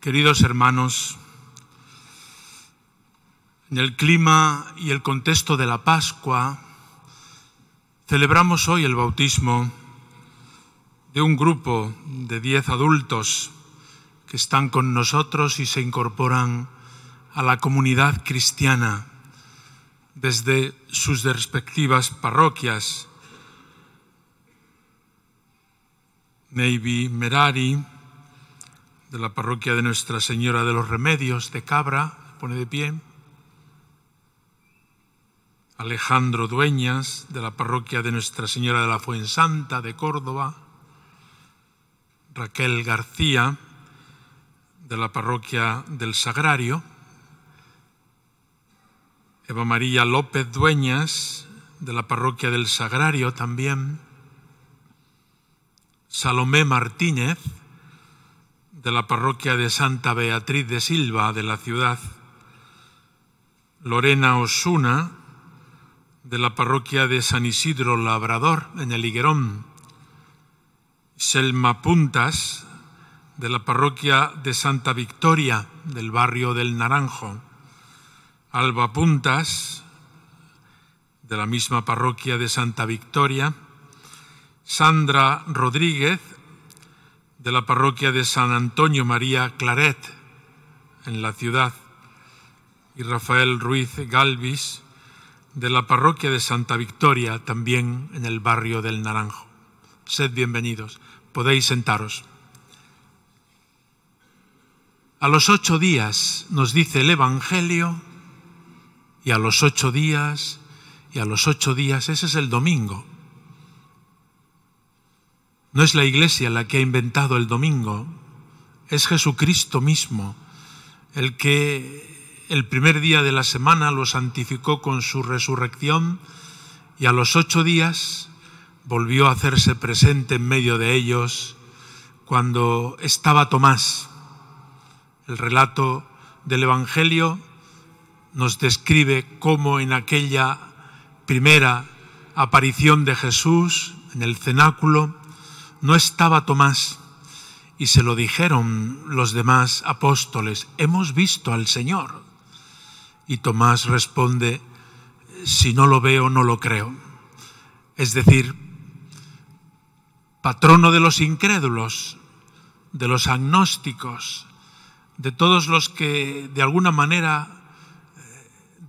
Queridos hermanos, en el clima y el contexto de la Pascua, celebramos hoy el bautismo de un grupo de diez adultos que están con nosotros y se incorporan a la comunidad cristiana desde sus respectivas parroquias. Navy Merari, de la parroquia de Nuestra Señora de los Remedios de Cabra, pone de pie. Alejandro Dueñas, de la parroquia de Nuestra Señora de la Fuensanta de Córdoba. Raquel García, de la parroquia del Sagrario. Eva María López Dueñas, de la parroquia del Sagrario también. Salomé Martínez, de la parroquia de Santa Beatriz de Silva de la ciudad, Lorena Osuna de la parroquia de San Isidro Labrador en el Higuerón, Selma Puntas de la parroquia de Santa Victoria del barrio del Naranjo, Alba Puntas de la misma parroquia de Santa Victoria, Sandra Rodríguez de la parroquia de San Antonio María Claret, en la ciudad, y Rafael Ruiz Galvis, de la parroquia de Santa Victoria, también en el barrio del Naranjo. Sed bienvenidos, podéis sentaros. A los ocho días, nos dice el Evangelio, y a los ocho días, y a los ocho días, ese es el domingo, no es la Iglesia la que ha inventado el domingo, es Jesucristo mismo el que el primer día de la semana lo santificó con su resurrección y a los ocho días volvió a hacerse presente en medio de ellos cuando estaba Tomás. El relato del Evangelio nos describe cómo en aquella primera aparición de Jesús en el cenáculo, no estaba Tomás y se lo dijeron los demás apóstoles, hemos visto al Señor. Y Tomás responde, si no lo veo, no lo creo. Es decir, patrono de los incrédulos, de los agnósticos, de todos los que de alguna manera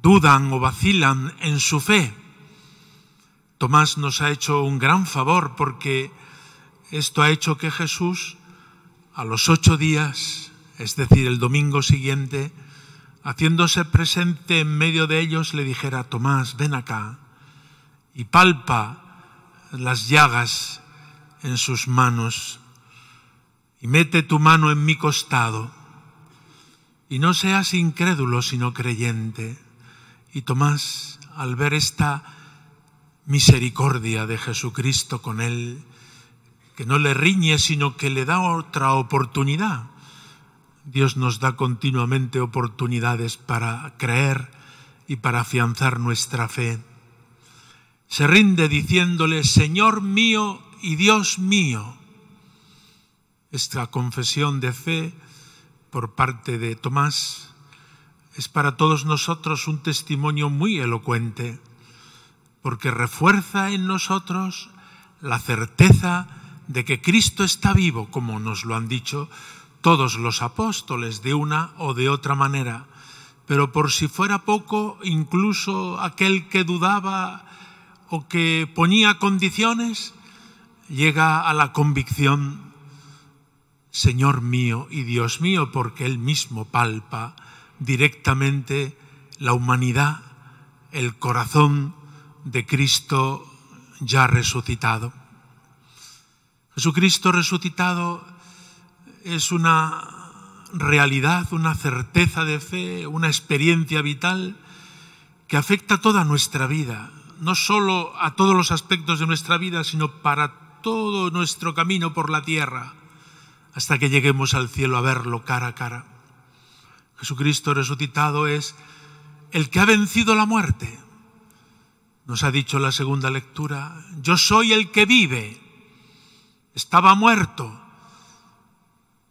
dudan o vacilan en su fe. Tomás nos ha hecho un gran favor porque esto ha hecho que Jesús a los ocho días, es decir, el domingo siguiente, haciéndose presente en medio de ellos, le dijera, Tomás, ven acá y palpa las llagas en sus manos y mete tu mano en mi costado y no seas incrédulo sino creyente. Y Tomás, al ver esta misericordia de Jesucristo con él, no le riñe, sino que le da otra oportunidad. Dios nos da continuamente oportunidades para creer y para afianzar nuestra fe. Se rinde diciéndole, Señor mío y Dios mío. Esta confesión de fe por parte de Tomás es para todos nosotros un testimonio muy elocuente, porque refuerza en nosotros la certeza de que Cristo está vivo, como nos lo han dicho todos los apóstoles de una o de otra manera. Pero por si fuera poco, incluso aquel que dudaba o que ponía condiciones, llega a la convicción, Señor mío y Dios mío, porque Él mismo palpa directamente la humanidad, el corazón de Cristo ya resucitado. Jesucristo resucitado es una realidad, una certeza de fe, una experiencia vital que afecta toda nuestra vida, no solo a todos los aspectos de nuestra vida, sino para todo nuestro camino por la tierra, hasta que lleguemos al cielo a verlo cara a cara. Jesucristo resucitado es el que ha vencido la muerte. Nos ha dicho la segunda lectura, yo soy el que vive estaba muerto,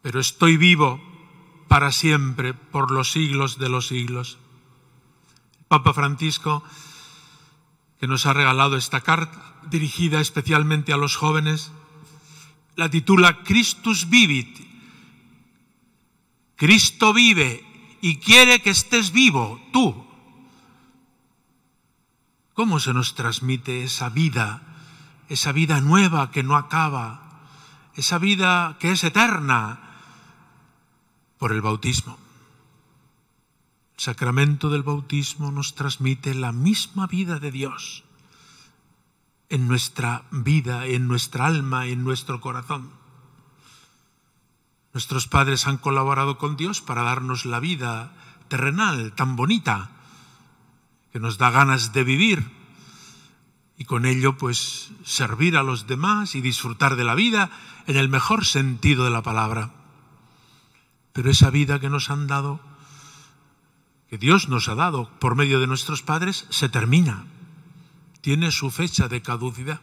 pero estoy vivo para siempre, por los siglos de los siglos. Papa Francisco, que nos ha regalado esta carta, dirigida especialmente a los jóvenes, la titula Christus vivit. Cristo vive y quiere que estés vivo, tú. ¿Cómo se nos transmite esa vida, esa vida nueva que no acaba? esa vida que es eterna por el bautismo. El sacramento del bautismo nos transmite la misma vida de Dios en nuestra vida, en nuestra alma, en nuestro corazón. Nuestros padres han colaborado con Dios para darnos la vida terrenal tan bonita, que nos da ganas de vivir, y con ello pues servir a los demás y disfrutar de la vida en el mejor sentido de la palabra. Pero esa vida que nos han dado, que Dios nos ha dado por medio de nuestros padres, se termina, tiene su fecha de caducidad.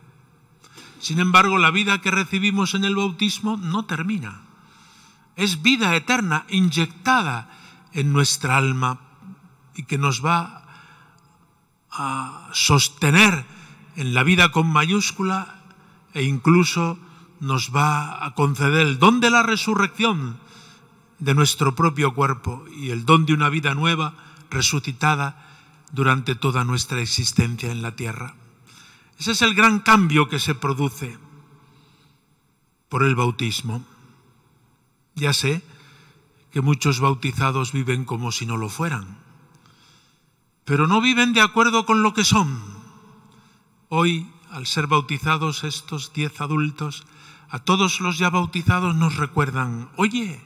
Sin embargo, la vida que recibimos en el bautismo no termina. Es vida eterna inyectada en nuestra alma y que nos va a sostener en la vida con mayúscula e incluso nos va a conceder el don de la resurrección de nuestro propio cuerpo y el don de una vida nueva resucitada durante toda nuestra existencia en la tierra. Ese es el gran cambio que se produce por el bautismo. Ya sé que muchos bautizados viven como si no lo fueran, pero no viven de acuerdo con lo que son Hoy, al ser bautizados estos diez adultos, a todos los ya bautizados nos recuerdan, oye,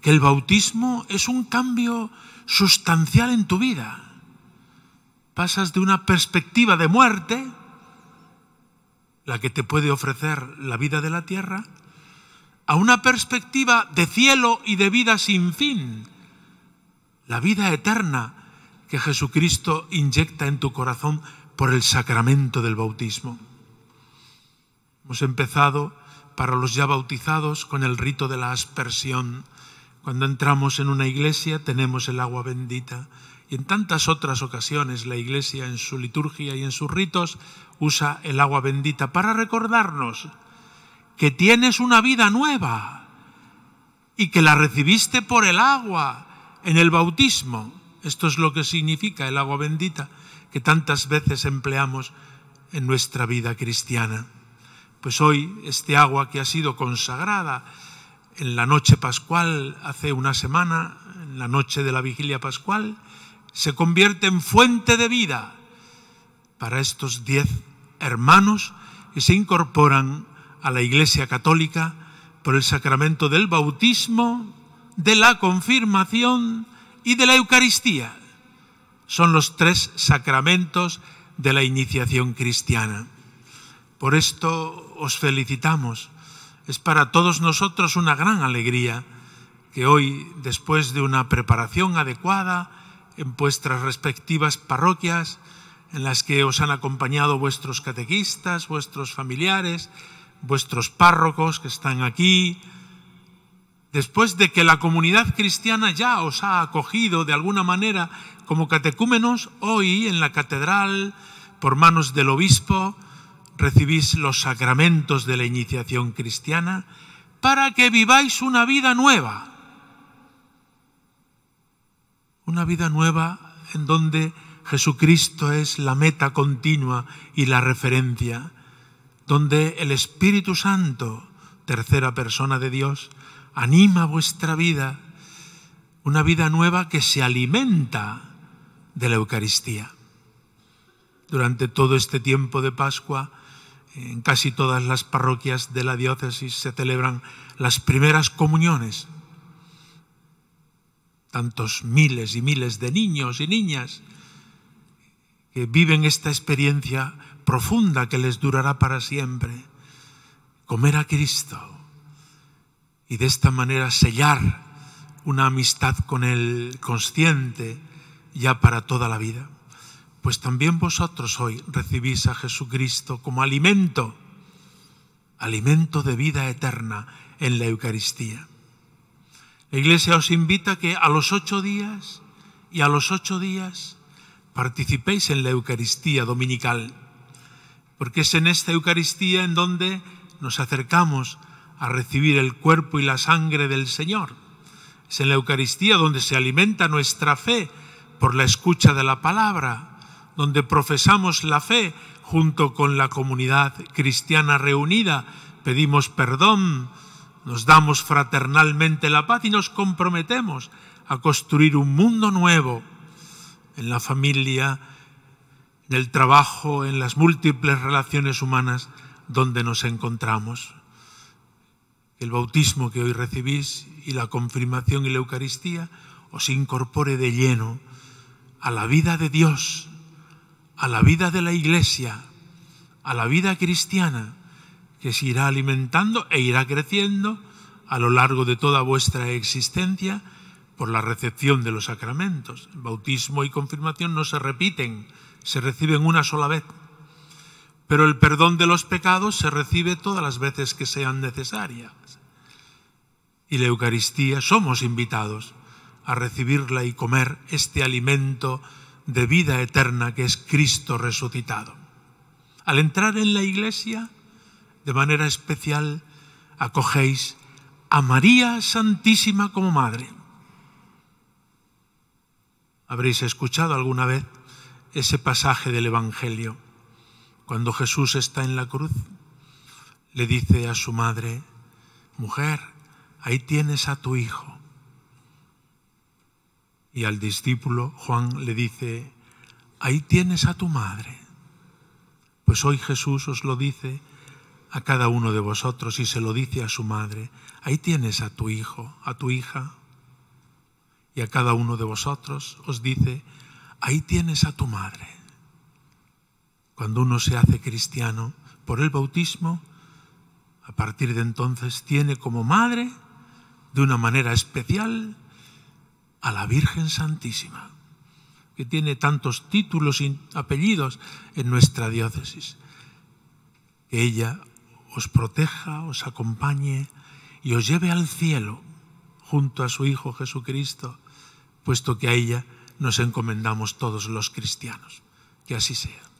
que el bautismo es un cambio sustancial en tu vida. Pasas de una perspectiva de muerte, la que te puede ofrecer la vida de la tierra, a una perspectiva de cielo y de vida sin fin, la vida eterna que Jesucristo inyecta en tu corazón por el sacramento del bautismo. Hemos empezado para los ya bautizados con el rito de la aspersión. Cuando entramos en una iglesia tenemos el agua bendita y en tantas otras ocasiones la iglesia en su liturgia y en sus ritos usa el agua bendita para recordarnos que tienes una vida nueva y que la recibiste por el agua en el bautismo. Esto es lo que significa el agua bendita que tantas veces empleamos en nuestra vida cristiana. Pues hoy este agua que ha sido consagrada en la noche pascual hace una semana, en la noche de la vigilia pascual, se convierte en fuente de vida para estos diez hermanos que se incorporan a la Iglesia Católica por el sacramento del bautismo, de la confirmación y de la Eucaristía son los tres sacramentos de la iniciación cristiana. Por esto os felicitamos. Es para todos nosotros una gran alegría que hoy, después de una preparación adecuada en vuestras respectivas parroquias, en las que os han acompañado vuestros catequistas, vuestros familiares, vuestros párrocos que están aquí, después de que la comunidad cristiana ya os ha acogido de alguna manera como catecúmenos, hoy en la catedral, por manos del obispo, recibís los sacramentos de la iniciación cristiana para que viváis una vida nueva. Una vida nueva en donde Jesucristo es la meta continua y la referencia, donde el Espíritu Santo, tercera persona de Dios, anima vuestra vida, una vida nueva que se alimenta de la Eucaristía. Durante todo este tiempo de Pascua, en casi todas las parroquias de la diócesis se celebran las primeras comuniones. Tantos miles y miles de niños y niñas que viven esta experiencia profunda que les durará para siempre. Comer a Cristo, y de esta manera sellar una amistad con el consciente ya para toda la vida. Pues también vosotros hoy recibís a Jesucristo como alimento, alimento de vida eterna en la Eucaristía. La Iglesia os invita que a los ocho días y a los ocho días participéis en la Eucaristía dominical, porque es en esta Eucaristía en donde nos acercamos a a recibir el cuerpo y la sangre del Señor. Es en la Eucaristía donde se alimenta nuestra fe por la escucha de la palabra, donde profesamos la fe junto con la comunidad cristiana reunida, pedimos perdón, nos damos fraternalmente la paz y nos comprometemos a construir un mundo nuevo en la familia, en el trabajo, en las múltiples relaciones humanas donde nos encontramos el bautismo que hoy recibís y la confirmación y la Eucaristía os incorpore de lleno a la vida de Dios, a la vida de la Iglesia, a la vida cristiana, que se irá alimentando e irá creciendo a lo largo de toda vuestra existencia por la recepción de los sacramentos. Bautismo y confirmación no se repiten, se reciben una sola vez. Pero el perdón de los pecados se recibe todas las veces que sean necesarias. Y la Eucaristía somos invitados a recibirla y comer este alimento de vida eterna que es Cristo resucitado. Al entrar en la iglesia, de manera especial, acogéis a María Santísima como Madre. Habréis escuchado alguna vez ese pasaje del Evangelio. Cuando Jesús está en la cruz, le dice a su madre, mujer, ahí tienes a tu hijo. Y al discípulo Juan le dice, ahí tienes a tu madre. Pues hoy Jesús os lo dice a cada uno de vosotros y se lo dice a su madre, ahí tienes a tu hijo, a tu hija. Y a cada uno de vosotros os dice, ahí tienes a tu madre cuando uno se hace cristiano por el bautismo, a partir de entonces tiene como madre, de una manera especial, a la Virgen Santísima, que tiene tantos títulos y apellidos en nuestra diócesis. Que ella os proteja, os acompañe y os lleve al cielo junto a su Hijo Jesucristo, puesto que a ella nos encomendamos todos los cristianos. Que así sea.